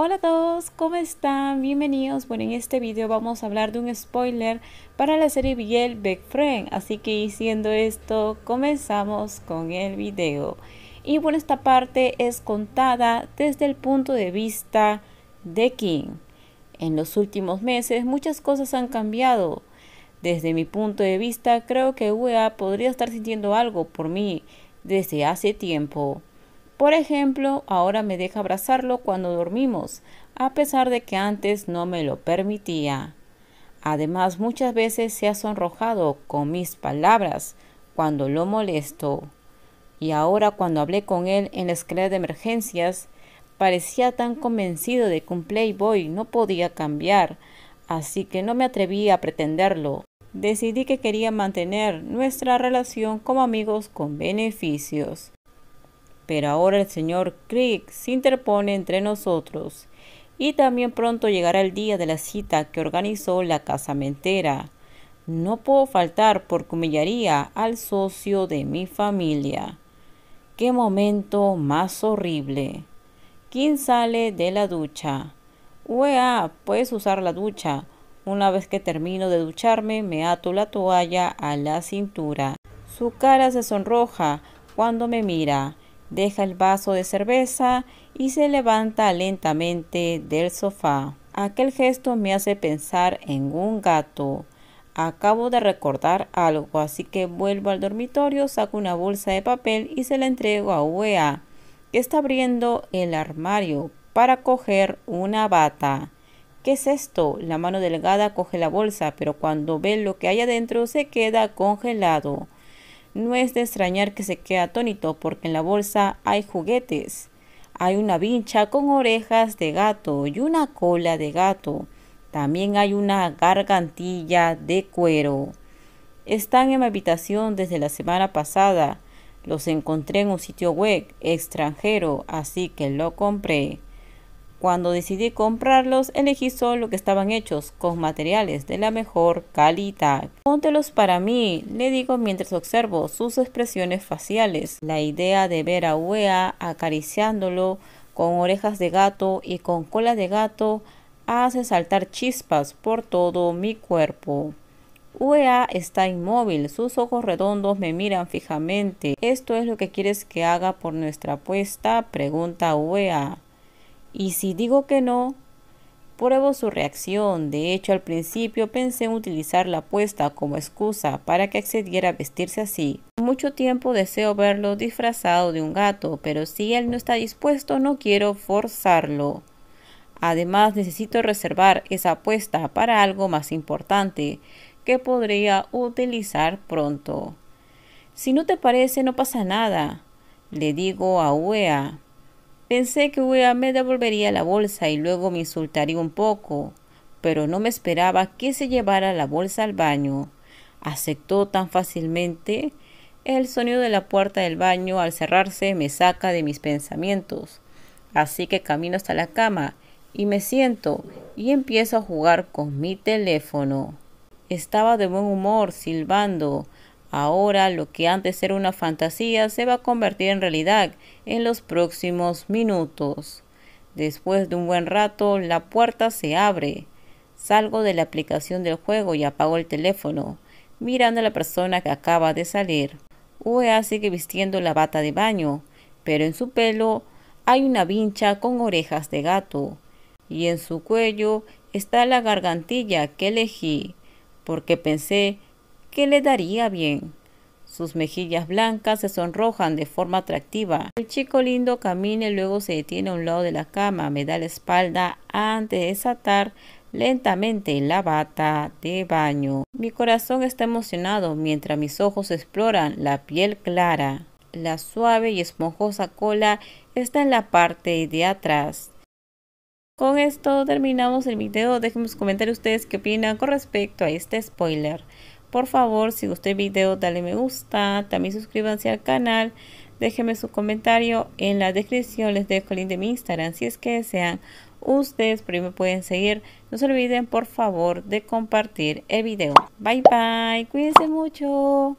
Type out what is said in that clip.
Hola a todos, ¿cómo están? Bienvenidos. Bueno, en este video vamos a hablar de un spoiler para la serie Biel Big Friend. Así que diciendo esto, comenzamos con el video. Y bueno, esta parte es contada desde el punto de vista de King. En los últimos meses muchas cosas han cambiado. Desde mi punto de vista, creo que UEA podría estar sintiendo algo por mí desde hace tiempo. Por ejemplo, ahora me deja abrazarlo cuando dormimos, a pesar de que antes no me lo permitía. Además, muchas veces se ha sonrojado con mis palabras cuando lo molesto. Y ahora cuando hablé con él en la escuela de emergencias, parecía tan convencido de que un playboy no podía cambiar, así que no me atreví a pretenderlo. Decidí que quería mantener nuestra relación como amigos con beneficios. Pero ahora el señor Crick se interpone entre nosotros y también pronto llegará el día de la cita que organizó la casamentera. No puedo faltar por humillaría al socio de mi familia. Qué momento más horrible. ¿Quién sale de la ducha? Wea, ah, puedes usar la ducha. Una vez que termino de ducharme, me ato la toalla a la cintura. Su cara se sonroja cuando me mira deja el vaso de cerveza y se levanta lentamente del sofá. Aquel gesto me hace pensar en un gato. Acabo de recordar algo, así que vuelvo al dormitorio, saco una bolsa de papel y se la entrego a UEA, que está abriendo el armario para coger una bata. ¿Qué es esto? La mano delgada coge la bolsa, pero cuando ve lo que hay adentro se queda congelado. No es de extrañar que se quede atónito porque en la bolsa hay juguetes. Hay una vincha con orejas de gato y una cola de gato. También hay una gargantilla de cuero. Están en mi habitación desde la semana pasada. Los encontré en un sitio web extranjero, así que lo compré. Cuando decidí comprarlos, elegí solo que estaban hechos con materiales de la mejor calidad. Póntelos para mí, le digo mientras observo sus expresiones faciales. La idea de ver a UEA acariciándolo con orejas de gato y con cola de gato hace saltar chispas por todo mi cuerpo. Uea está inmóvil, sus ojos redondos me miran fijamente. ¿Esto es lo que quieres que haga por nuestra apuesta? pregunta Uea. Y si digo que no, pruebo su reacción. De hecho, al principio pensé en utilizar la apuesta como excusa para que accediera a vestirse así. Mucho tiempo deseo verlo disfrazado de un gato, pero si él no está dispuesto, no quiero forzarlo. Además, necesito reservar esa apuesta para algo más importante que podría utilizar pronto. Si no te parece, no pasa nada, le digo a Uea. Pensé que William me devolvería la bolsa y luego me insultaría un poco, pero no me esperaba que se llevara la bolsa al baño. Aceptó tan fácilmente. El sonido de la puerta del baño al cerrarse me saca de mis pensamientos. Así que camino hasta la cama y me siento y empiezo a jugar con mi teléfono. Estaba de buen humor, silbando, Ahora lo que antes era una fantasía se va a convertir en realidad en los próximos minutos. Después de un buen rato, la puerta se abre. Salgo de la aplicación del juego y apago el teléfono, mirando a la persona que acaba de salir. Uea sigue vistiendo la bata de baño, pero en su pelo hay una vincha con orejas de gato, y en su cuello está la gargantilla que elegí, porque pensé que le daría bien. Sus mejillas blancas se sonrojan de forma atractiva. El chico lindo camina y luego se detiene a un lado de la cama, me da la espalda antes de desatar lentamente la bata de baño. Mi corazón está emocionado mientras mis ojos exploran la piel clara. La suave y esponjosa cola está en la parte de atrás. Con esto terminamos el video. Déjenme comentar ustedes qué opinan con respecto a este spoiler. Por favor, si gustó el video, dale me gusta. También suscríbanse al canal. Déjenme su comentario en la descripción. Les dejo el link de mi Instagram. Si es que desean ustedes, por me pueden seguir. No se olviden, por favor, de compartir el video. Bye, bye. Cuídense mucho.